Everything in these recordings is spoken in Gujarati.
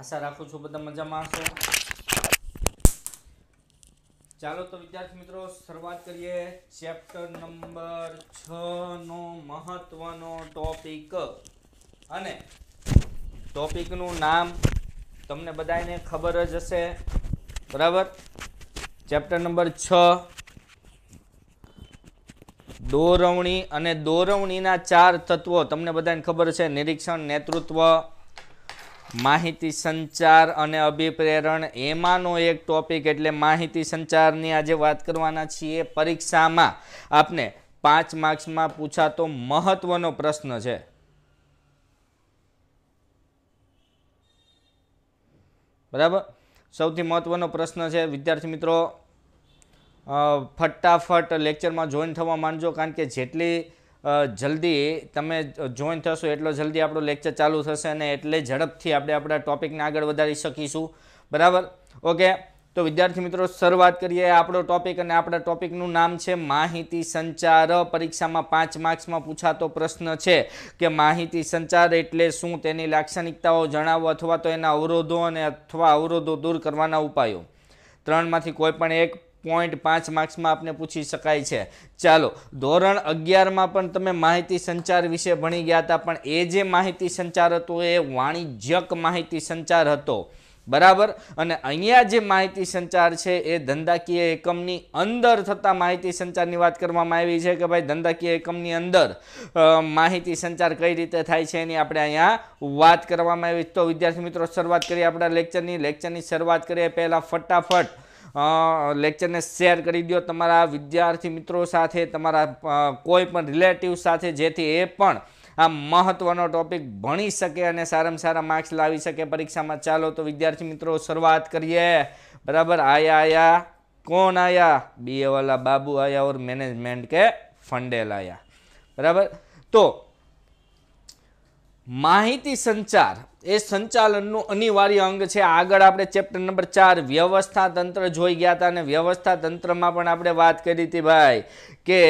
આશા રાખું છું બધા મજામાં હશો ચાલો તો વિદ્યાર્થી મિત્રો શરૂઆત કરીએ ચેપ્ટર નંબર છ નો મહત્વનો ટોપિક અને ટોપિકનું નામ તમને બધાને ખબર જ હશે બરાબર ચેપ્ટર નંબર છ દોરવણી અને દોરવણીના ચાર તત્વો તમને બધાને ખબર છે નિરીક્ષણ નેતૃત્વ માહિતી સંચાર અને અભિપ્રેરણ એમાંનો એક ટોપિક એટલે માહિતી સંચારની આજે વાત કરવાના છીએ પરીક્ષામાં આપને પાંચ માર્ક્સમાં પૂછાતો મહત્વનો પ્રશ્ન છે બરાબર સૌથી મહત્વનો પ્રશ્ન છે વિદ્યાર્થી મિત્રો ફટાફટ લેક્ચરમાં જોઈન થવા માંડજો કારણ કે જેટલી જલ્દી તમે જોઈન થશો એટલો જલ્દી આપણો લેક્ચર ચાલુ થશે અને એટલે ઝડપથી આપણે આપણા ટોપિકને આગળ વધારી શકીશું બરાબર ઓકે તો વિદ્યાર્થી મિત્રો શરૂઆત કરીએ આપણો ટોપિક અને આપણા ટોપિકનું નામ છે માહિતી સંચાર પરીક્ષામાં પાંચ માર્ક્સમાં પૂછાતો પ્રશ્ન છે કે માહિતી સંચાર એટલે શું તેની લાક્ષણિકતાઓ જણાવો અથવા તો એના અવરોધો અને અથવા અવરોધો દૂર કરવાના ઉપાયો ત્રણમાંથી કોઈ પણ એક પોઈન્ટ પાંચ માર્ક્સમાં આપને પૂછી શકાય છે ચાલો ધોરણ અગિયારમાં પણ તમે માહિતી સંચાર વિશે ભણી ગયા હતા પણ એ જે માહિતી સંચાર હતો એ વાણિજ્યક માહિતી સંચાર હતો બરાબર અને અહીંયા જે માહિતી સંચાર છે એ ધંધાકીય એકમની અંદર થતા માહિતી સંચારની વાત કરવામાં આવી છે કે ભાઈ ધંધાકીય એકમની અંદર માહિતી સંચાર કઈ રીતે થાય છે એની આપણે અહીંયા વાત કરવામાં આવી તો વિદ્યાર્થી મિત્રો શરૂઆત કરીએ આપણા લેક્ચરની લેક્ચરની શરૂઆત કરીએ પહેલાં ફટાફટ લેક્ચરને શેર કરી દો તમારા વિદ્યાર્થી મિત્રો સાથે તમારા કોઈ પણ રિલેટિવ સાથે જેથી એ પણ આ મહત્વનો ટોપિક ભણી શકે અને સારામાં સારા માર્ક્સ લાવી શકે પરીક્ષામાં ચાલો તો વિદ્યાર્થી મિત્રો શરૂઆત કરીએ બરાબર આયા આયા કોણ આયા વાલા બાબુ આયા ઓર મેનેજમેન્ટ કે ફંડેલ આયા બરાબર તો માહિતી સંચાર એ સંચાલનનું અનિવાર્ય અંગ છે આગળ આપણે ચેપ્ટર નંબર ચાર વ્યવસ્થા તંત્ર જોઈ ગયા હતા અને વ્યવસ્થા તંત્રમાં પણ આપણે વાત કરી હતી ભાઈ કે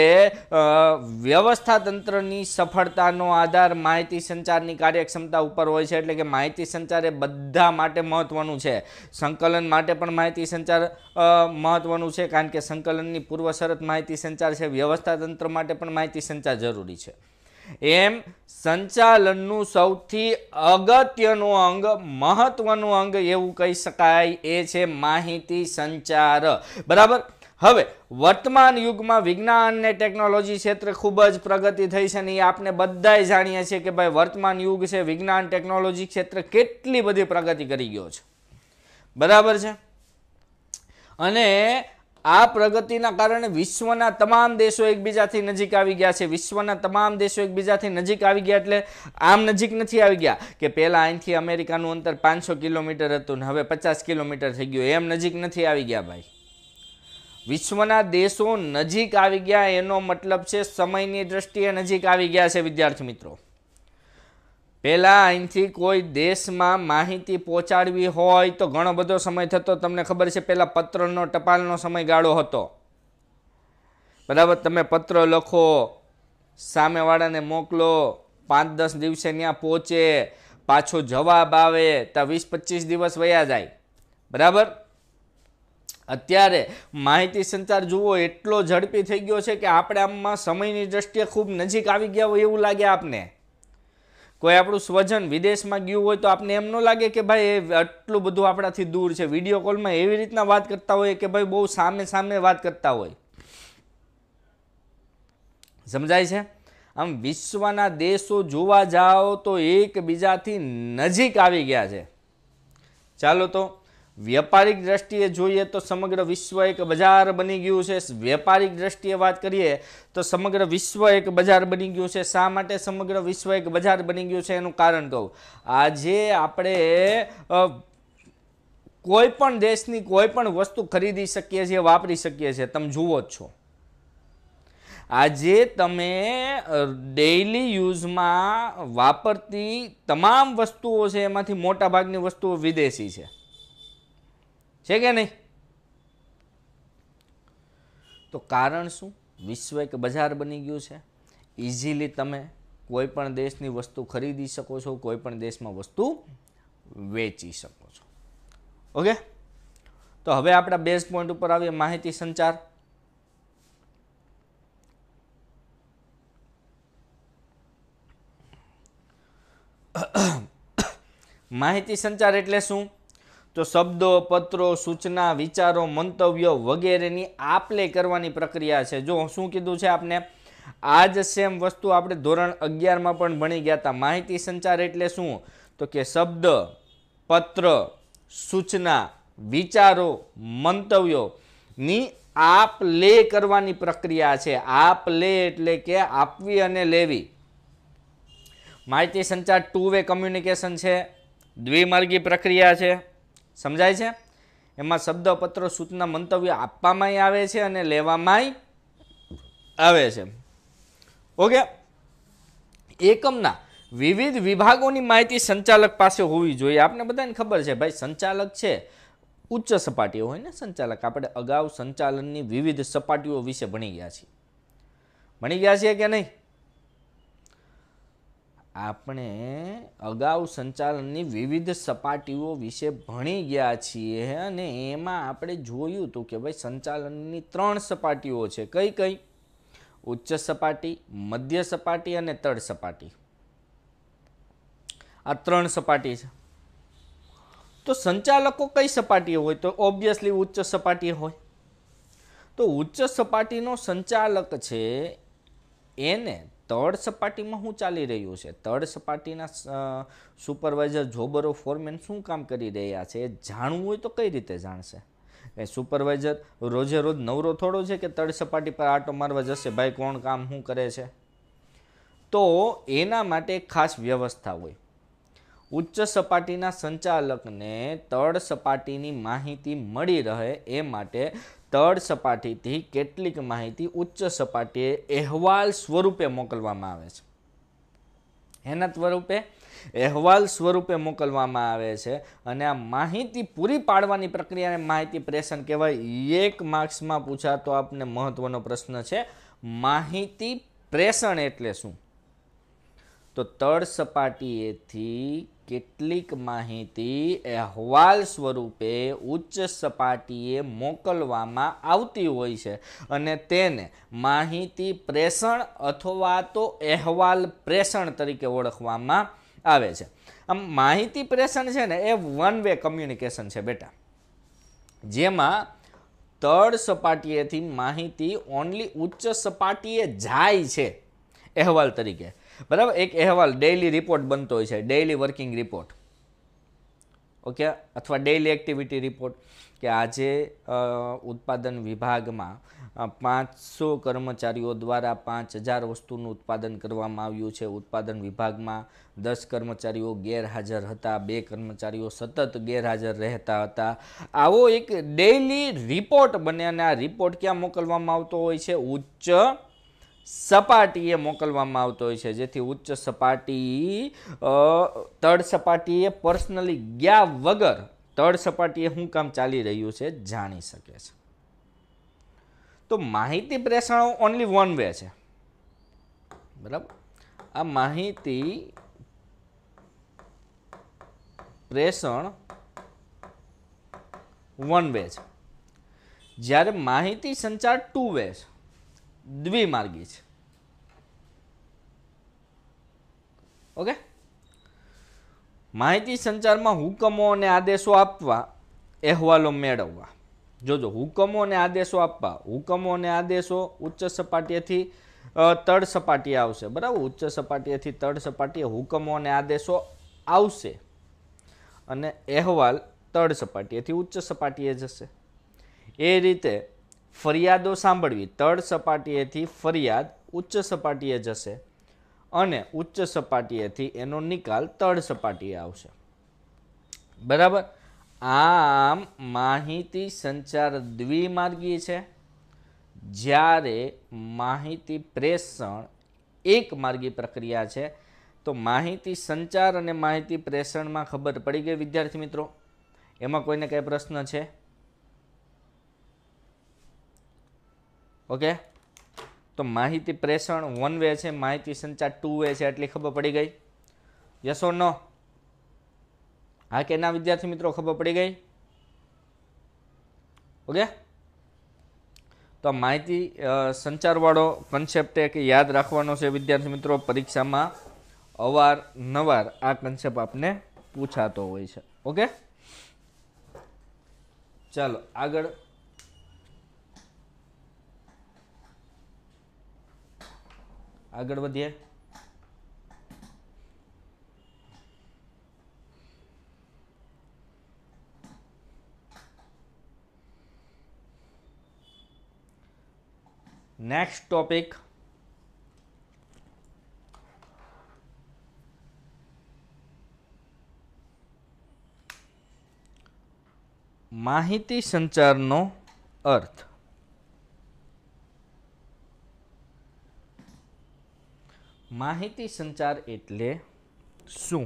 વ્યવસ્થા તંત્રની સફળતાનો આધાર માહિતી સંચારની કાર્યક્ષમતા ઉપર હોય છે એટલે કે માહિતી સંચાર એ બધા માટે મહત્ત્વનું છે સંકલન માટે પણ માહિતી સંચાર મહત્ત્વનું છે કારણ કે સંકલનની પૂર્વશરત માહિતી સંચાર છે વ્યવસ્થા તંત્ર માટે પણ માહિતી સંચાર જરૂરી છે એમ સંચાલનનું સૌથી અગત્યનું અંગ મહત્વનું અંગ એવું કહી શકાય એ છે માહિતી સંચાર બરાબર હવે વર્તમાન યુગમાં વિજ્ઞાન અને ટેકનોલોજી ક્ષેત્રે ખૂબ જ પ્રગતિ થઈ છે ને એ આપણે બધાય જાણીએ છીએ કે ભાઈ વર્તમાન યુગ છે વિજ્ઞાન ટેકનોલોજી ક્ષેત્રે કેટલી બધી પ્રગતિ કરી ગયો છે બરાબર છે અને આ પ્રગતિના કારણે વિશ્વના તમામ દેશો એકબીજાથી નજીક આવી ગયા છે વિશ્વના તમામ દેશો એકબીજાથી નજીક આવી ગયા એટલે આમ નજીક નથી આવી ગયા કે પહેલાં અહીંથી અમેરિકાનું અંતર પાંચસો કિલોમીટર હતું ને હવે પચાસ કિલોમીટર થઈ ગયું એમ નજીક નથી આવી ગયા ભાઈ વિશ્વના દેશો નજીક આવી ગયા એનો મતલબ છે સમયની દ્રષ્ટિએ નજીક આવી ગયા છે વિદ્યાર્થી મિત્રો પહેલાં અહીંથી કોઈ દેશમાં માહિતી પહોંચાડવી હોય તો ઘણો બધો સમય થતો તમને ખબર છે પહેલાં પત્રનો ટપાલનો સમયગાળો હતો બરાબર તમે પત્ર લખો સામેવાળાને મોકલો પાંચ દસ દિવસે ત્યાં પહોંચે પાછો જવાબ આવે ત્યાં વીસ પચીસ દિવસ વયા જાય બરાબર અત્યારે માહિતી સંચાર જુઓ એટલો ઝડપી થઈ ગયો છે કે આપણે આમાં સમયની દ્રષ્ટિએ ખૂબ નજીક આવી ગયા હોય એવું લાગે આપને કોઈ આપણું સ્વજન વિદેશમાં ગયું હોય તો આપને એમ ન લાગે કે ભાઈ એ આટલું બધું આપણાથી દૂર છે વિડીયો કોલમાં એવી રીતના વાત કરતા હોય કે ભાઈ બહુ સામે સામે વાત કરતા હોય સમજાય છે આમ વિશ્વના દેશો જોવા જાઓ તો એકબીજાથી નજીક આવી ગયા છે ચાલો તો વ્યાપારિક દ્રષ્ટિએ જોઈએ તો સમગ્ર વિશ્વ એક બજાર બની ગયું છે વ્યાપારિક દ્રષ્ટિએ વાત કરીએ તો સમગ્ર વિશ્વ એક બજાર બની ગયું છે શા માટે સમગ્ર વિશ્વ એક બજાર બની ગયું છે એનું કારણ કહું આજે આપણે કોઈ પણ દેશની કોઈ પણ વસ્તુ ખરીદી શકીએ છીએ વાપરી શકીએ છીએ તમે જુઓ જ છો આજે તમે ડેઇલી યુઝમાં વાપરતી તમામ વસ્તુઓ છે એમાંથી મોટાભાગની વસ્તુઓ વિદેશી છે છે કે નહીં તો કારણ શું વિશ્વ એક બજાર બની ગયું છે ઇઝીલી તમે કોઈ પણ દેશની વસ્તુ ખરીદી શકો છો કોઈ પણ દેશમાં વસ્તુ વેચી શકો છો ઓકે તો હવે આપણા બેઝ પોઈન્ટ ઉપર આવીએ માહિતી સંચાર માહિતી સંચાર એટલે શું તો શબ્દો પત્રો સૂચના વિચારો મંતવ્યો વગેરેની આપલે કરવાની પ્રક્રિયા છે જો શું કીધું છે આપને આ જ સેમ વસ્તુ આપણે ધોરણ અગિયારમાં પણ ભણી ગયા હતા માહિતી સંચાર એટલે શું તો કે શબ્દ પત્ર સૂચના વિચારો મંતવ્યોની આપ લે કરવાની પ્રક્રિયા છે આપ લે એટલે કે આપવી અને લેવી માહિતી સંચાર ટુ વે કમ્યુનિકેશન છે દ્વિમાર્ગી પ્રક્રિયા છે સમજાય છે એમાં શબ્દ શબ્દપત્ર સૂચના મંતવ્ય આપવામાંય આવે છે અને લેવામાંય આવે છે ઓકે એકમના વિવિધ વિભાગોની માહિતી સંચાલક પાસે હોવી જોઈએ આપને બધાને ખબર છે ભાઈ સંચાલક છે ઉચ્ચ સપાટીઓ હોય ને સંચાલક આપણે અગાઉ સંચાલનની વિવિધ સપાટીઓ વિશે ભણી ગયા છીએ ભણી ગયા છીએ કે નહીં આપણે અગાઉ સંચાલનની વિવિધ સપાટીઓ વિશે ભણી ગયા છીએ અને એમાં આપણે જોયું હતું કે ભાઈ સંચાલનની ત્રણ સપાટીઓ છે કઈ કઈ ઉચ્ચ સપાટી મધ્ય સપાટી અને તળ સપાટી આ ત્રણ સપાટી છે તો સંચાલકો કઈ સપાટી હોય તો ઓબ્વિયસલી ઉચ્ચ સપાટી હોય તો ઉચ્ચ સપાટીનો સંચાલક છે એને તળ સપાટીમાં શું ચાલી રહ્યું છે તળ સપાટીના સુપરવાઇઝર જોબરો ફોરમેન શું કામ કરી રહ્યા છે એ જાણવું હોય તો કઈ રીતે જાણશે એ સુપરવાઇઝર રોજે રોજ નવરો થોડો છે કે તળ સપાટી પર આટો મારવા જશે ભાઈ કોણ કામ શું કરે છે તો એના માટે ખાસ વ્યવસ્થા હોય ઉચ્ચ સપાટીના સંચાલકને તળ સપાટીની માહિતી મળી રહે એ માટે તળ સપાટીથી કેટલીક માહિતી ઉચ્ચ સપાટીએ અહેવાલ સ્વરૂપે મોકલવામાં આવે છે એના સ્વરૂપે અહેવાલ સ્વરૂપે મોકલવામાં આવે છે અને આ માહિતી પૂરી પાડવાની પ્રક્રિયાને માહિતી પ્રેષણ કહેવાય એક માર્ક્સમાં પૂછાતો આપને મહત્વનો પ્રશ્ન છે માહિતી પ્રેષણ એટલે શું તો તળ સપાટીએથી કેટલીક માહિતી અહેવાલ સ્વરૂપે ઉચ્ચ સપાટીએ મોકલવામાં આવતી હોય છે અને તેને માહિતી પ્રેષણ અથવા તો અહેવાલ પ્રેષણ તરીકે ઓળખવામાં આવે છે આમ માહિતી પ્રેષણ છે ને એ વન વે કમ્યુનિકેશન છે બેટા જેમાં તળ સપાટીએથી માહિતી ઓનલી ઉચ્ચ સપાટીએ જાય છે અહેવાલ તરીકે બરાબર એક અહેવાલ ડેઇલી રિપોર્ટ બનતો હોય છે ડેઇલી વર્કિંગ રિપોર્ટ ઓકે અથવા ડેઇલી એક્ટિવિટી રિપોર્ટ કે આજે ઉત્પાદન વિભાગમાં પાંચસો કર્મચારીઓ દ્વારા પાંચ હજાર વસ્તુનું ઉત્પાદન કરવામાં આવ્યું છે ઉત્પાદન વિભાગમાં દસ કર્મચારીઓ ગેરહાજર હતા બે કર્મચારીઓ સતત ગેરહાજર રહેતા હતા આવો એક ડેઇલી રિપોર્ટ બને અને આ રિપોર્ટ ક્યાં મોકલવામાં આવતો હોય છે ઉચ્ચ સપાટીએ મોકલવામાં આવતો હોય છે જેથી ઉચ્ચ સપાટી તળ સપાટીએ પર્સનલી ગયા વગર તળ સપાટીએ શું કામ ચાલી રહ્યું છે જાણી શકે છે તો માહિતી પ્રેષણ ઓનલી વન વે છે બરાબર આ માહિતી પ્રેષણ વન વે છે જ્યારે માહિતી સંચાર ટુ વે છે દ્વિમાર્ગી છે ઓકે માહિતી સંચારમાં હુકમો અને આદેશો આપવા અહેવાલો મેળવવા જોજો હુકમો અને આદેશો આપવા હુકમો અને આદેશો ઉચ્ચ સપાટીએથી તળ સપાટીએ આવશે બરાબર ઉચ્ચ સપાટીએથી તળ સપાટીએ હુકમો અને આદેશો આવશે અને અહેવાલ તળ સપાટીએથી ઉચ્ચ સપાટીએ જશે એ રીતે ફરિયાદો સાંભળવી તળ સપાટીએથી ફરિયાદ ઉચ્ચ સપાટીએ જશે અને ઉચ્ચ સપાટીએથી એનો નિકાલ તળ સપાટીએ આવશે બરાબર આમ માહિતી સંચાર દ્વિમાર્ગી છે જ્યારે માહિતી પ્રેષણ એક માર્ગી પ્રક્રિયા છે તો માહિતી સંચાર અને માહિતી પ્રેષણમાં ખબર પડી ગઈ વિદ્યાર્થી મિત્રો એમાં કોઈને કંઈ પ્રશ્ન છે ઓકે તો માહિતી પ્રેષણ વન વે છે માહિતી સંચાર ટુ વે છે એટલી ખબર પડી ગઈ યસો નો હા કે ના વિદ્યાર્થી મિત્રો ખબર પડી ગઈ ઓકે તો માહિતી સંચારવાળો કન્સેપ્ટ એક યાદ રાખવાનો છે વિદ્યાર્થી મિત્રો પરીક્ષામાં અવાર નવાર આ કન્સેપ્ટ આપને પૂછાતો હોય છે ઓકે ચાલો આગળ આગળ વધીએ નેક્સ્ટ ટોપિક માહિતી સંચારનો અર્થ માહિતી સંચાર એટલે શું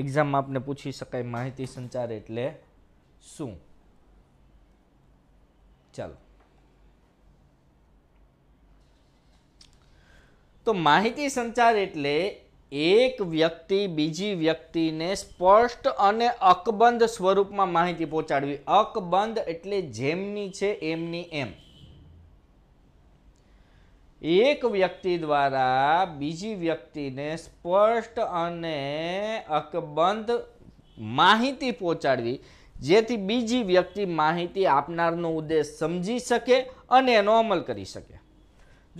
એક્ઝામમાં આપને પૂછી શકાય માહિતી સંચાર એટલે શું ચાલો તો માહિતી સંચાર એટલે એક વ્યક્તિ બીજી વ્યક્તિને સ્પષ્ટ અને અકબંધ સ્વરૂપમાં માહિતી પહોંચાડવી અકબંધ એટલે જેમની છે એમની એમ એક વ્યક્તિ દ્વારા બીજી વ્યક્તિને સ્પષ્ટ અને અકબંધ માહિતી પહોંચાડવી જેથી બીજી વ્યક્તિ માહિતી આપનારનો ઉદ્દેશ સમજી શકે અને એનો અમલ કરી શકે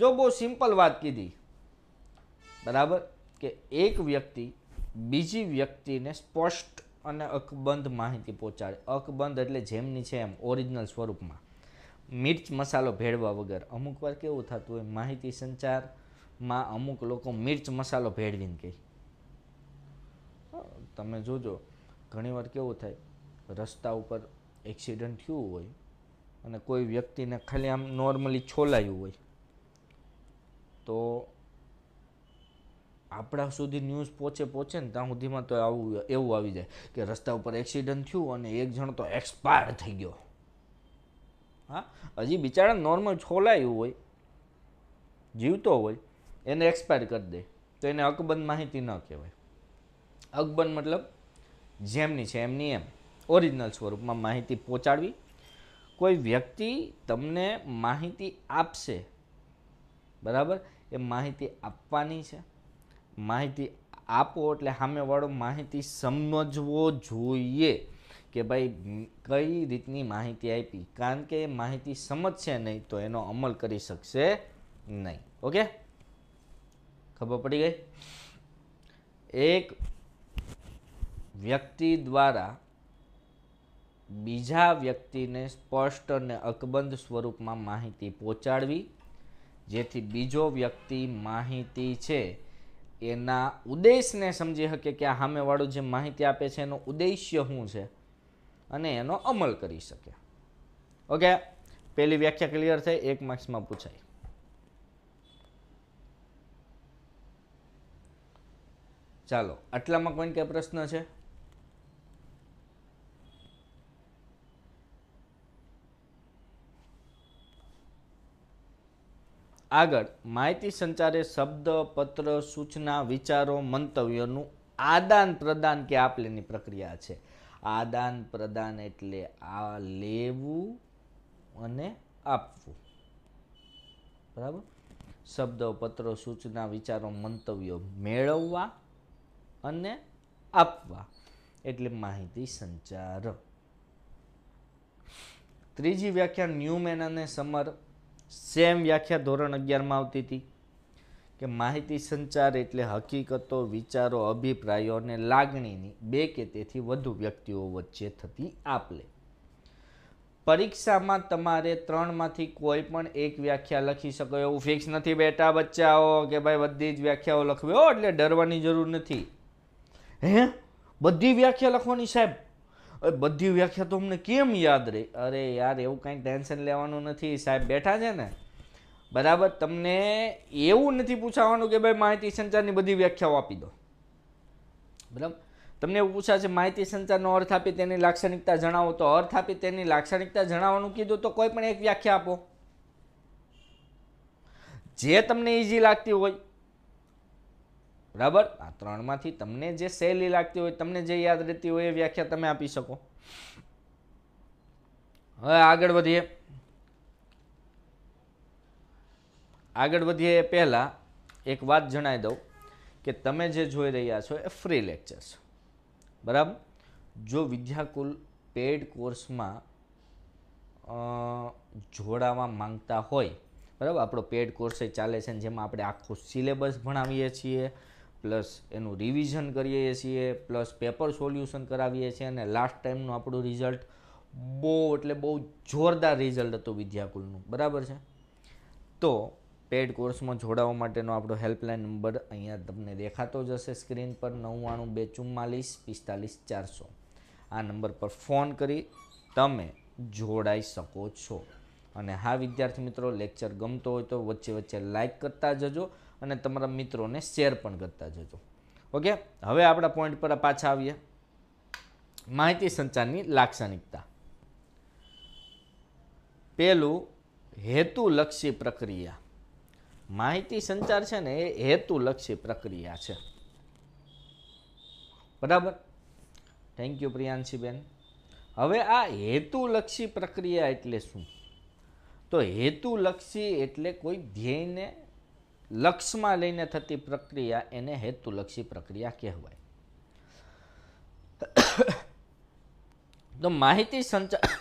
જો બહુ સિમ્પલ વાત કીધી બરાબર કે એક વ્યક્તિ બીજી વ્યક્તિને સ્પષ્ટ અને અકબંધ માહિતી પહોંચાડે અકબંધ એટલે જેમની છે એમ ઓરિજિનલ સ્વરૂપમાં મિર્ચ મસાલો ભેળવા વગર અમુક વાર કેવું થતું હોય માહિતી સંચારમાં અમુક લોકો મિર્ચ મસાલો ભેળવીને કહે તમે જોજો ઘણીવાર કેવું થાય રસ્તા ઉપર એક્સિડન્ટ થયું હોય અને કોઈ વ્યક્તિને ખાલી આમ નોર્મલી છોલાયું હોય તો આપણા સુધી ન્યૂઝ પહોંચે પહોંચે ને ત્યાં સુધીમાં તો આવું એવું આવી જાય કે રસ્તા ઉપર એક્સિડન્ટ થયું અને એક જણ તો એક્સપાયર થઈ ગયો હા હજી બિચારા નોર્મલ છોલાયું હોય જીવતો હોય એને એક્સપાયર કરી દે તો એને અકબંધ માહિતી ન કહેવાય અકબંધ મતલબ જેમની છે એમની એમ ઓરિજિનલ સ્વરૂપમાં માહિતી પહોંચાડવી કોઈ વ્યક્તિ તમને માહિતી આપશે બરાબર એ માહિતી આપવાની છે માહિતી આપો એટલે સામેવાળો માહિતી સમજવો જોઈએ કે ભાઈ કઈ રીતની માહિતી આપી કારણ કે માહિતી સમજશે નહીં તો એનો અમલ કરી શકશે નહીં ઓકે ખબર પડી ગઈ એક વ્યક્તિ દ્વારા બીજા વ્યક્તિને સ્પષ્ટ અને અકબંધ સ્વરૂપમાં માહિતી પહોંચાડવી જેથી બીજો વ્યક્તિ માહિતી છે એના ઉદ્દેશને સમજી શકે કે આ સામેવાળું જે માહિતી આપે છે એનો ઉદ્દેશ્ય શું છે અને એનો અમલ કરી શકે ઓકે પહેલી વ્યાખ્યા ક્લિયર થઈ એક માર્ક્સમાં પૂછાય ચાલો આટલામાં કોઈ ક્યાં પ્રશ્ન છે આગળ માહિતી સંચારે શબ્દ પત્ર સૂચના વિચારો મંતવ્યોનું આદાન પ્રદાન કે આપ લેની પ્રક્રિયા છે આદાન પ્રદાન એટલે આ લેવું અને આપવું બરાબર શબ્દો પત્રો સૂચના વિચારો મંતવ્યો મેળવવા અને આપવા એટલે માહિતી સંચાર ત્રીજી વ્યાખ્યા ન્યુમેન અને સમર સેમ વ્યાખ્યા ધોરણ અગિયારમાં આવતી હતી કે માહિતી સંચાર એટલે હકીકતો વિચારો અભિપ્રાયો અને લાગણીની બે કે તેથી વધુ વ્યક્તિઓ વચ્ચે થતી આપ લે પરીક્ષામાં તમારે ત્રણમાંથી કોઈ પણ એક વ્યાખ્યા લખી શકો એવું ફિક્સ નથી બેટા બચ્ચાઓ કે ભાઈ બધી જ વ્યાખ્યાઓ લખવી હો એટલે ડરવાની જરૂર નથી હે બધી વ્યાખ્યા લખવાની સાહેબ બધી વ્યાખ્યા તો અમને કેમ યાદ રહી અરે યાર એવું કાંઈ ટેન્શન લેવાનું નથી સાહેબ બેઠા છે ને બરાબર તમને એવું નથી પૂછાવાનું કે ભાઈ માહિતી સંચારની બધી વ્યાખ્યાઓ આપી દો બરાબર તમને એવું પૂછાશે માહિતી સંચારનો અર્થ આપી તેની લાક્ષણિકતા જણાવો તો અર્થ આપી તેની લાક્ષણિકતા જણાવવાનું કીધું તો કોઈ પણ એક વ્યાખ્યા આપો જે તમને ઇઝી લાગતી હોય બરાબર આ ત્રણમાંથી તમને જે સહેલી લાગતી હોય તમને જે યાદ રહેતી હોય એ વ્યાખ્યા તમે આપી શકો હવે આગળ વધીએ આગળ વધીએ પહેલાં એક વાત જણાવી દઉં કે તમે જે જોઈ રહ્યા છો એ ફ્રી લેક્ચર્સ બરાબર જો વિદ્યાકુલ પેડ કોર્સમાં જોડાવા માંગતા હોય બરાબર આપણો પેડ કોર્સ એ ચાલે છે જેમાં આપણે આખું સિલેબસ ભણાવીએ છીએ પ્લસ એનું રિવિઝન કરીએ છીએ પ્લસ પેપર સોલ્યુશન કરાવીએ છીએ અને લાસ્ટ ટાઈમનું આપણું રિઝલ્ટ બહુ એટલે બહુ જોરદાર રિઝલ્ટ હતું વિદ્યાકુલનું બરાબર છે તો પેડ કોર્સમાં જોડાવા માટેનો આપણો હેલ્પલાઇન નંબર અહીંયા તમને દેખાતો જશે સ્ક્રીન પર નવ્વાણું બે ચુમ્માલીસ પિસ્તાલીસ ચારસો આ નંબર પર ફોન કરી તમે જોડાઈ શકો છો અને હા વિદ્યાર્થી મિત્રો લેક્ચર ગમતો હોય તો વચ્ચે વચ્ચે લાઇક કરતા જજો અને તમારા મિત્રોને શેર પણ કરતા જજો ઓકે હવે આપણા પોઈન્ટ પર પાછા આવીએ માહિતી સંચારની લાક્ષણિકતા પહેલું હેતુલક્ષી પ્રક્રિયા માહિતી સંચાર છે ને એ હેતુલક્ષી પ્રક્રિયા છે બરાબર થેન્ક યુ પ્રિયાંશીબેન હવે આ હેતુલક્ષી પ્રક્રિયા એટલે શું તો હેતુલક્ષી એટલે કોઈ ધ્યેયને લક્ષમાં લઈને થતી પ્રક્રિયા એને હેતુલક્ષી પ્રક્રિયા કહેવાય તો માહિતી સંચાર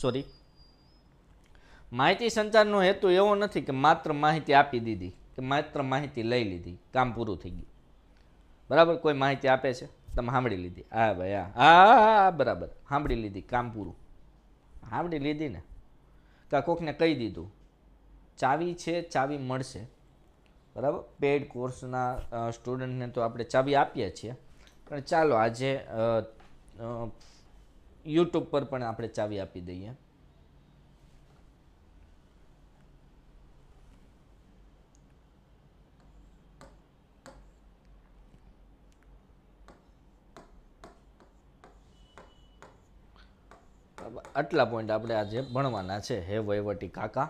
સોરી માહિતી સંચારનો હેતુ એવો નથી કે માત્ર માહિતી આપી દીધી કે માત્ર માહિતી લઈ લીધી કામ પૂરું થઈ ગયું બરાબર કોઈ માહિતી આપે છે તમે સાંભળી લીધી હા ભાઈ હા હા બરાબર સાંભળી લીધી કામ પૂરું સાંભળી લીધી ને કાં કોકને કહી દીધું ચાવી છે ચાવી મળશે બરાબર પેડ કોર્સના સ્ટુડન્ટને તો આપણે ચાવી આપીએ છીએ પણ ચાલો આજે યુટ્યુબ પર પણ આપણે ચાવી આપી દઈએ આટલા પોઈન્ટ આપણે આજે ભણવાના છે હે વહીવટી કાકા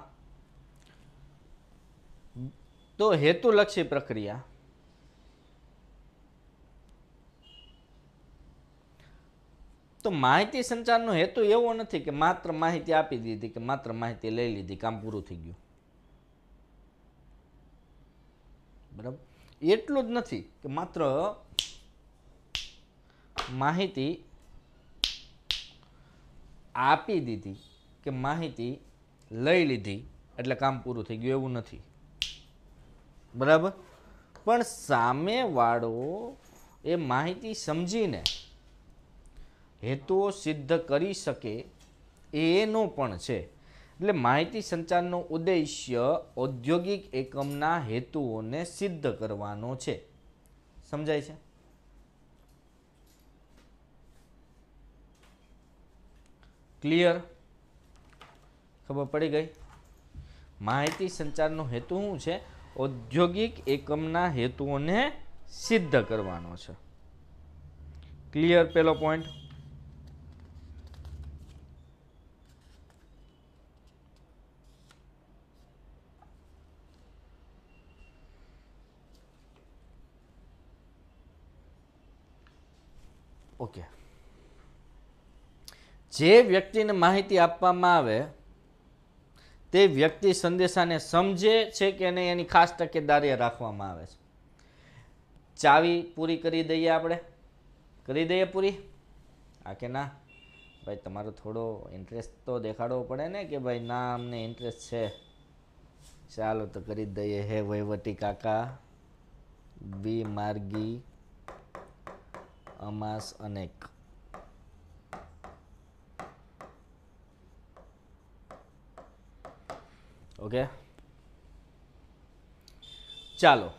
તો હેતુલક્ષી પ્રક્રિયા તો માહિતી સંચારનો હેતુ એવો નથી કે માત્ર માહિતી આપી દીધી કે માત્ર માહિતી લઈ લીધી કામ પૂરું થઈ ગયું બરાબર એટલું જ નથી કે માત્ર માહિતી આપી દીધી કે માહિતી લઈ લીધી એટલે કામ પૂરું થઈ ગયું એવું નથી બરાબર પણ સામેવાળો એ માહિતી સમજીને હેતુઓ સિદ્ધ કરી શકે એનો પણ છે એટલે માહિતી સંચારનો ઉદ્દેશ્ય ઔદ્યોગિક એકમના હેતુઓને સિદ્ધ કરવાનો છે સમજાય છે ક્લિયર ખબર પડી ગઈ માહિતી સંચારનો હેતુ શું છે ઔદ્યોગિક એકમના હેતુઓને સિદ્ધ કરવાનો છે ક્લિયર પેલો પોઈન્ટ ઓકે જે વ્યક્તિને માહિતી આપવામાં આવે તે વ્યક્તિ સંદેશાને સમજે છે કે નહીં એની ખાસ તકેદારી રાખવામાં આવે છે ચાવી પૂરી કરી દઈએ આપણે કરી દઈએ પૂરી આ કે ના ભાઈ તમારો થોડો ઇન્ટરેસ્ટ તો દેખાડવો પડે ને કે ભાઈ ના અમને ઇન્ટરેસ્ટ છે ચાલો તો કરી દઈએ હે વહીવટી કાકા બી માર્ગી અમાસ અનેક ઓકે ચાલો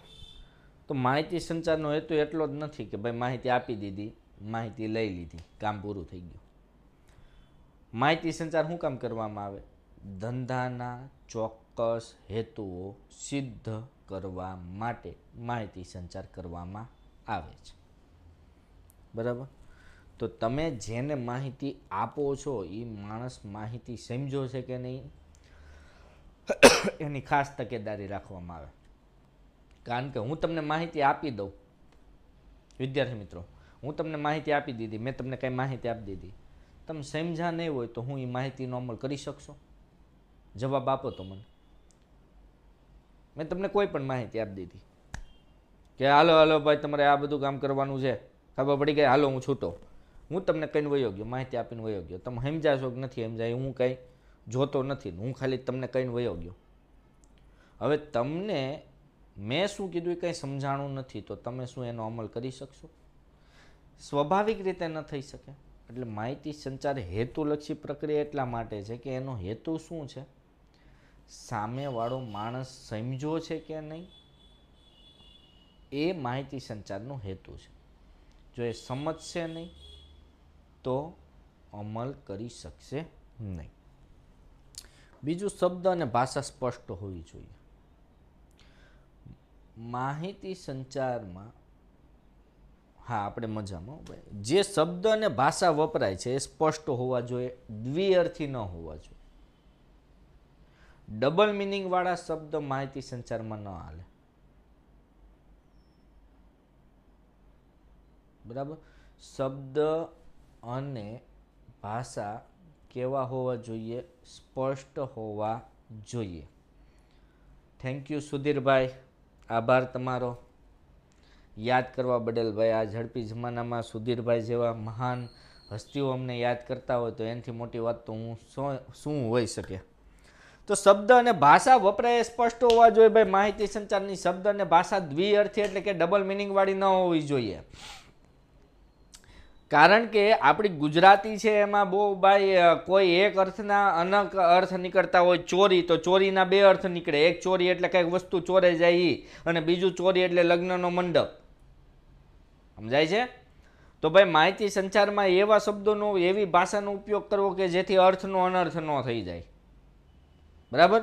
તો માહિતી સંચારનો હેતુ એટલો જ નથી કે ભાઈ માહિતી આપી દીધી માહિતી લઈ લીધી કામ પૂરું થઈ ગયું માહિતી સંચાર શું કામ કરવામાં આવે ધંધાના ચોક્કસ હેતુઓ સિદ્ધ કરવા માટે માહિતી સંચાર કરવામાં આવે છે બરાબર તો તમે જેને માહિતી આપો છો એ માણસ માહિતી સમજો છે કે નહીં એની ખાસ તકેદારી રાખવામાં આવે કારણ કે હું તમને માહિતી આપી દઉં વિદ્યાર્થી મિત્રો હું તમને માહિતી આપી દીધી મેં તમને કાંઈ માહિતી આપી દીધી તમે સમજા નહીં હોય તો હું એ માહિતીનો અમલ કરી શકશો જવાબ આપો તો મને મેં તમને કોઈ પણ માહિતી આપી દીધી કે હાલો હાલો ભાઈ તમારે આ બધું કામ કરવાનું છે ખબર પડી ગઈ હાલો હું છૂટો હું તમને કહીને વયો ગયો માહિતી આપીને વયો ગયો તમે સમજાશો કે નથી સમજાય હું કાંઈ જોતો નથી હું ખાલી તમને કહીને વયો ગયો હવે તમને મેં શું કીધું એ કંઈ સમજાણું નથી તો તમે શું એનો અમલ કરી શકશો સ્વાભાવિક રીતે ન થઈ શકે એટલે માહિતી સંચાર હેતુલક્ષી પ્રક્રિયા એટલા માટે છે કે એનો હેતુ શું છે સામેવાળો માણસ સમજો છે કે નહીં એ માહિતી સંચારનો હેતુ છે જો એ સમજશે નહીં તો અમલ કરી શકશે નહીં બીજું શબ્દ અને ભાષા સ્પષ્ટ હોવી જોઈએ માહિતી સંચારમાં હા આપણે મજામાં જે શબ્દ અને ભાષા વપરાય છે એ સ્પષ્ટ હોવા જોઈએ દ્વિઅર્થી ન હોવા જોઈએ ડબલ મિનિંગવાળા શબ્દ માહિતી સંચારમાં ન હાલે બરાબર શબ્દ અને ભાષા કેવા હોવા જોઈએ સ્પષ્ટ હોવા જોઈએ થેન્ક યુ સુધીરભાઈ આભાર તમારો યાદ કરવા બદલ ભાઈ આ ઝડપી જમાનામાં સુધીરભાઈ જેવા મહાન હસ્તીઓ અમને યાદ કરતા હોય તો એનાથી મોટી વાત તો હું શું હોઈ શકે તો શબ્દ અને ભાષા વપરાય સ્પષ્ટ હોવા જોઈએ ભાઈ માહિતી સંચારની શબ્દ અને ભાષા દ્વિઅર્થી એટલે કે ડબલ મિનિંગવાળી ન હોવી જોઈએ કારણ કે આપણી ગુજરાતી છે એમાં બહુ ભાઈ કોઈ એક અર્થના અનક અર્થ નીકળતા હોય ચોરી તો ચોરીના બે અર્થ નીકળે એક ચોરી એટલે કંઈક વસ્તુ ચોરે જાય અને બીજું ચોરી એટલે લગ્નનો મંડપ સમજાય છે તો ભાઈ માહિતી સંચારમાં એવા શબ્દોનો એવી ભાષાનો ઉપયોગ કરવો કે જેથી અર્થનો અનર્થ ન થઈ જાય બરાબર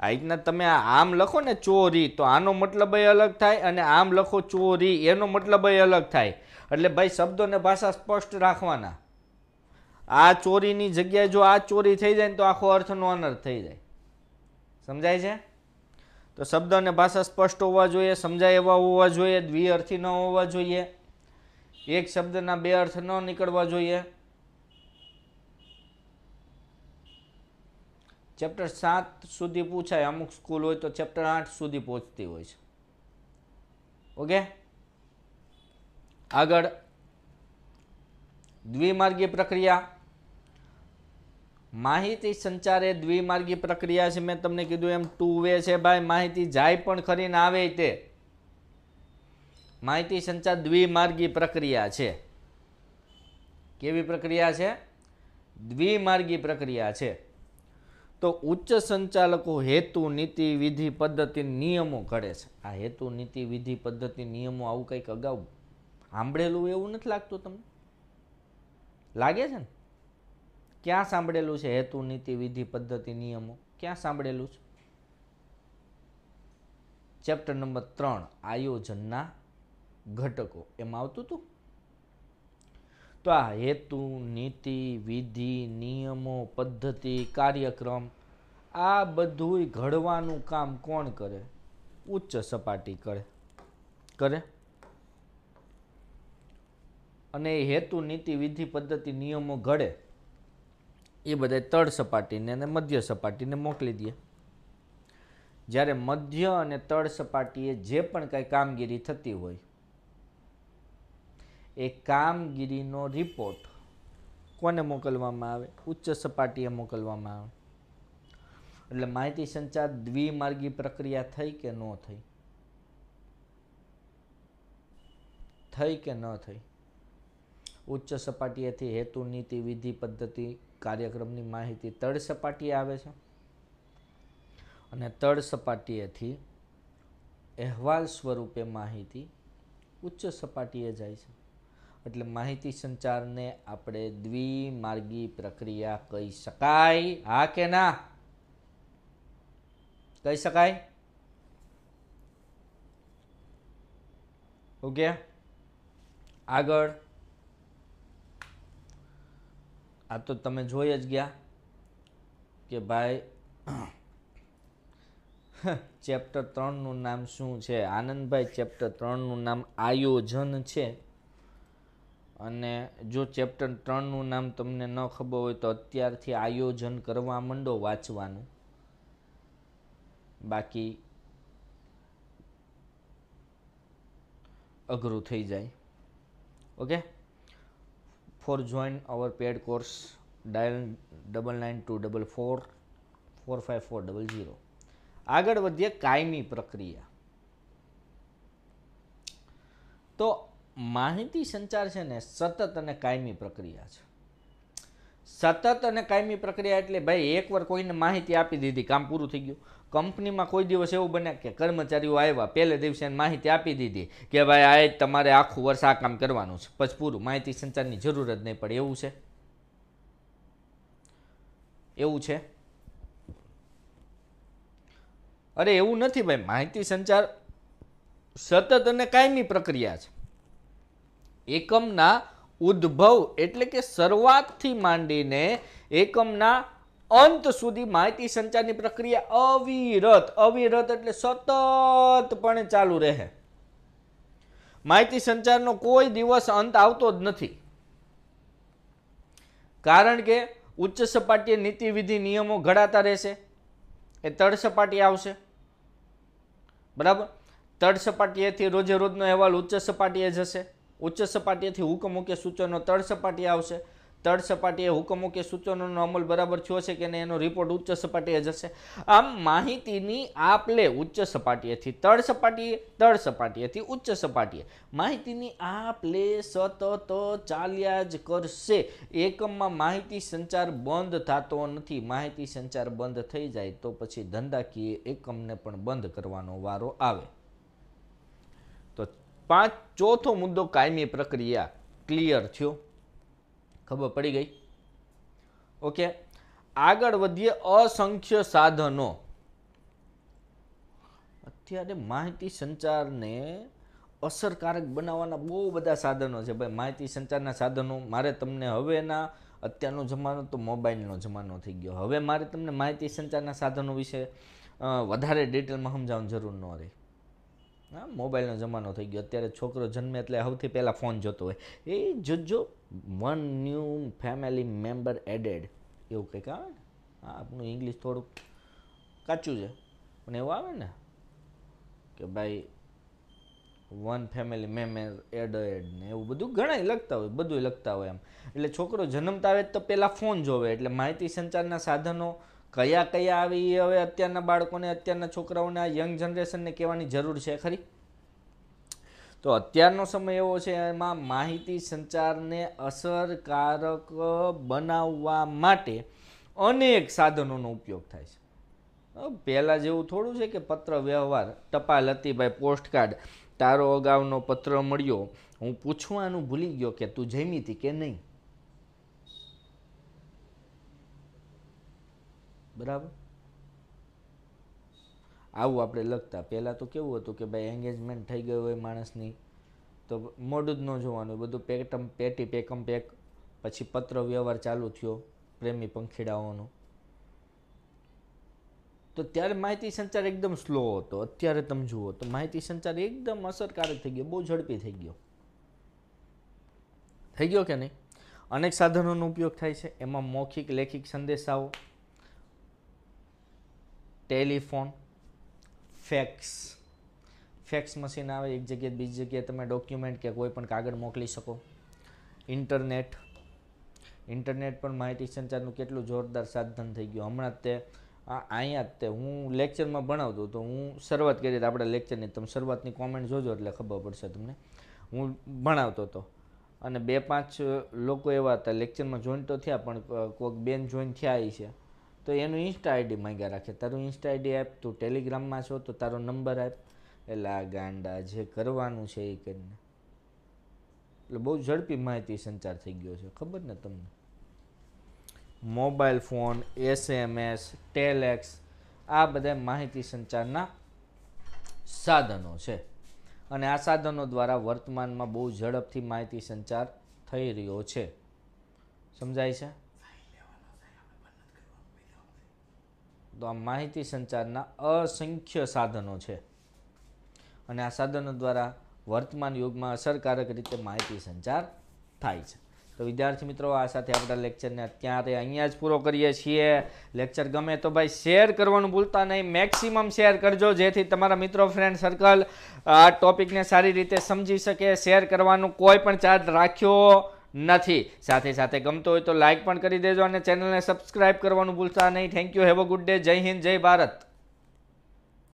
આ રીતના તમે આમ લખો ને ચોરી તો આનો મતલબ અલગ થાય અને આમ લખો ચોરી એનો મતલબ અલગ થાય એટલે ભાઈ શબ્દોને ભાષા સ્પષ્ટ રાખવાના આ ચોરીની જગ્યાએ જો આ ચોરી થઈ જાય ને તો આખો અર્થનો અનર્થ થઈ જાય સમજાય છે તો શબ્દ અને ભાષા સ્પષ્ટ હોવા જોઈએ સમજાય એવા હોવા જોઈએ દ્વિઅર્થી ન હોવા જોઈએ એક શબ્દના બે અર્થ ન નીકળવા જોઈએ ચેપ્ટર સાત સુધી પૂછાય અમુક સ્કૂલ હોય તો ચેપ્ટર આઠ સુધી પહોંચતી હોય છે ઓકે આગળ દ્વિમાર્ગી પ્રક્રિયા માહિતી સંચાર એ દ્વિમાર્ગી પ્રક્રિયા છે મેં તમને કીધું એમ ટુ વે છે ભાઈ માહિતી જાય પણ ખરીને આવે તે માહિતી સંચાર દ્વિમાર્ગી પ્રક્રિયા છે કેવી પ્રક્રિયા છે દ્વિમાર્ગી પ્રક્રિયા છે તો ઉચ્ચ સંચાલકો હેતુ નીતિ વિધિ પદ્ધતિ નિયમો ઘડે છે આ હેતુ નીતિ વિધિ પદ્ધતિ નિયમો આવું કંઈક અગાઉ સાંભળેલું એવું નથી લાગતું તમને લાગે છે ને ક્યાં સાંભળેલું છે હેતુ નીતિ વિધિ પદ્ધતિ નિયમો ક્યાં સાંભળેલું છે ચેપ્ટર નંબર ત્રણ આયોજનના ઘટકો એમાં આવતું હતું તો આ હેતુ નીતિ વિધિ નિયમો પદ્ધતિ કાર્યક્રમ આ બધું ઘડવાનું કામ કોણ કરે ઉચ્ચ સપાટી કરે કરે અને એ હેતુ નીતિ વિધિ પદ્ધતિ નિયમો ઘડે એ બધા તળ સપાટીને અને મધ્ય સપાટીને મોકલી દે જ્યારે મધ્ય અને તળ સપાટીએ જે પણ કાંઈ કામગીરી થતી હોય એ કામગીરીનો રિપોર્ટ કોને મોકલવામાં આવે ઉચ્ચ સપાટીએ મોકલવામાં આવે એટલે માહિતી સંચાર દ્વિમાર્ગી પ્રક્રિયા થઈ કે ન થઈ થઈ કે ન થઈ ઉચ્ચ સપાટીએથી હેતુ નીતિ વિધિ પદ્ધતિ કાર્યક્રમની માહિતી તળ સપાટીએ આવે છે અને તળ સપાટીએથી અહેવાલ સ્વરૂપે માહિતી ઉચ્ચ સપાટીએ જાય છે એટલે માહિતી સંચારને આપણે દ્વિમાર્ગી પ્રક્રિયા કહી શકાય હા કે ના કહી શકાય ઓકે આગળ આ તો તમે જોઈ જ ગયા કે ભાઈ ચેપ્ટર ત્રણનું નામ શું છે આનંદભાઈ ચેપ્ટર ત્રણનું નામ આયોજન છે અને જો ચેપ્ટર ત્રણનું નામ તમને ન ખબર હોય તો અત્યારથી આયોજન કરવા માંડો વાંચવાનું બાકી અઘરું થઈ જાય okay for join our paid course dial double nine two double four four five four double zero આગળ વધીએ કાયમી પ્રક્રિયા તો માહિતી સંચાર છે ને સતત અને કાયમી પ્રક્રિયા છે સતત અને કાયમી પ્રક્રિયા એટલે ભાઈ એકવાર કોઈને માહિતી આપી દીધી કામ પૂરું થઈ ગયું કંપનીમાં કોઈ દિવસ એવું બને કે કર્મચારીઓ આવ્યા પહેલે દિવસે માહિતી આપી દીધી કે ભાઈ આ તમારે આખું વર્ષ આ કામ કરવાનું છે પછી પૂરું માહિતી સંચારની જરૂર જ નહીં પડે એવું છે એવું છે અરે એવું નથી ભાઈ માહિતી સંચાર સતત અને કાયમી પ્રક્રિયા છે એકમના ઉદ્ભવ એટલે કે શરૂઆતથી માંડીને એકમના અંત સુધી માહિતી સંચારની પ્રક્રિયા અવિરત અવિરત એટલે સતતપણે ચાલુ રહે માહિતી સંચારનો કોઈ દિવસ અંત આવતો જ નથી કારણ કે ઉચ્ચ સપાટીએ નીતિવિધિ નિયમો ઘડાતા રહેશે એ તળ આવશે બરાબર તળ રોજે રોજનો અહેવાલ ઉચ્ચ સપાટીએ જશે ઉચ્ચ સપાટીએથી હુકમો કે સૂચનો તળ સપાટીએ આવશે તળ સપાટીએ હુકમો કે સૂચનોનો અમલ બરાબર થયો છે કે નહીં એનો રિપોર્ટ ઉચ્ચ સપાટીએ જશે આમ માહિતીની આપ લે ઉચ્ચ સપાટીએથી તળ સપાટીએ તળ સપાટીએથી ઉચ્ચ સપાટીએ માહિતીની આપ લે સતત ચાલ્યા જ કરશે એકમમાં માહિતી સંચાર બંધ થતો નથી માહિતી સંચાર બંધ થઈ જાય તો પછી ધંધાકીય એકમને પણ બંધ કરવાનો વારો આવે પાંચ ચોથો મુદ્દો કાયમી પ્રક્રિયા ક્લિયર થયો ખબર પડી ગઈ ઓકે આગળ વધીએ અસંખ્ય સાધનો અત્યારે માહિતી સંચારને અસરકારક બનાવવાના બહુ બધા સાધનો છે ભાઈ માહિતી સંચારના સાધનો મારે તમને હવેના અત્યારનો જમાનો તો મોબાઈલનો જમાનો થઈ ગયો હવે મારે તમને માહિતી સંચારના સાધનો વિશે વધારે ડિટેલમાં સમજાવવાની જરૂર ન રહી હા મોબાઈલનો જમાનો થઈ ગયો અત્યારે છોકરો જન્મે એટલે સૌથી પહેલાં ફોન જોતો હોય એ જોજો one new family member added એવું કંઈક આવે ને હા આપણું ઇંગ્લિશ થોડુંક કાચું છે પણ એવું આવે ને કે ભાઈ one family member add add ને એવું બધું ઘણા લખતા હોય બધું લખતા હોય એમ એટલે છોકરો જન્મતા આવે તો પહેલાં ફોન જોવે એટલે માહિતી સંચારના સાધનો કયા કયા આવી હવે અત્યારના બાળકોને અત્યારના છોકરાઓને આ યંગ જનરેશનને કહેવાની જરૂર છે ખરી તો અત્યારનો સમય એવો છે એમાં માહિતી સંચારને અસરકારક બનાવવા માટે અનેક સાધનોનો ઉપયોગ થાય છે પહેલાં જેવું થોડું છે કે પત્ર વ્યવહાર ટપાલ હતીભાઈ ભાઈ પોસ્ટકાર્ડ તારો અગાઉનો પત્ર મળ્યો હું પૂછવાનું ભૂલી ગયો કે તું જમી હતી કે નહીં બરાબર આવું આપણે લખતા પહેલાં તો કેવું હતું કે ભાઈ એન્ગેજમેન્ટ થઈ ગયું હોય માણસની તો મોઢું જ ન જોવાનું બધું પેટમ પેટી પેકમ પેક પછી પત્ર વ્યવહાર ચાલુ થયો પ્રેમી પંખીડાઓનો તો ત્યારે માહિતી સંચાર એકદમ સ્લો હતો અત્યારે તમે જુઓ તો માહિતી સંચાર એકદમ અસરકારક થઈ ગયો બહુ ઝડપી થઈ ગયો થઈ ગયો કે નહીં અનેક સાધનોનો ઉપયોગ થાય છે એમાં મૌખિક લેખિક સંદેશાઓ ટેલિફોન ફેક્સ ફેક્સ મશીન આવે એક જગ્યાએ બીજી જગ્યાએ તમે ડોક્યુમેન્ટ કે કોઈ પણ કાગળ મોકલી શકો ઇન્ટરનેટ ઇન્ટરનેટ પણ માહિતી સંચારનું કેટલું જોરદાર સાધન થઈ ગયું હમણાં તે અહીંયા જ તે હું લેક્ચરમાં ભણાવતો તો હું શરૂઆત કરી હતી આપણા લેક્ચરની તમે શરૂઆતની કોમેન્ટ જોજો એટલે ખબર પડશે તમને હું ભણાવતો હતો અને બે પાંચ લોકો એવા હતા લેક્ચરમાં જોઈન તો થયા પણ કોઈક બેન જોઈન થયા છે તો એનું ઇન્સ્ટા આઈડી માંગ્યા રાખે તારું ઇન્સ્ટા આઈડી આપ તું ટેલિગ્રામમાં છો તો તારો નંબર આપ એટલે આ ગાંડા જે કરવાનું છે એ કરીને એટલે બહુ ઝડપી માહિતી સંચાર થઈ ગયો છે ખબર ને તમને મોબાઈલ ફોન એસએમએસ ટેલેક્સ આ બધા માહિતી સંચારના સાધનો છે અને આ સાધનો દ્વારા વર્તમાનમાં બહુ ઝડપથી માહિતી સંચાર થઈ રહ્યો છે સમજાય છે તો આ માહિતી સંચારના અસંખ્ય સાધનો છે અને આ સાધનો દ્વારા વર્તમાન યુગમાં અસરકારક રીતે માહિતી સંચાર થાય છે તો વિદ્યાર્થી મિત્રો આ સાથે આપણા લેક્ચરને અત્યારે અહીંયા જ પૂરો કરીએ છીએ લેક્ચર ગમે તો ભાઈ શેર કરવાનું ભૂલતા નહીં મેક્સિમમ શેર કરજો જેથી તમારા મિત્રો ફ્રેન્ડ સર્કલ આ ટોપિકને સારી રીતે સમજી શકે શેર કરવાનું કોઈ પણ ચાર્જ રાખ્યો નથી સાથે સાથે ગમતો હોય તો લાઇક પણ કરી દેજો અને ચેનલને સબસ્ક્રાઇબ કરવાનું ભૂલતા નહીં thank you have a good day જય હિન્દ જય ભારત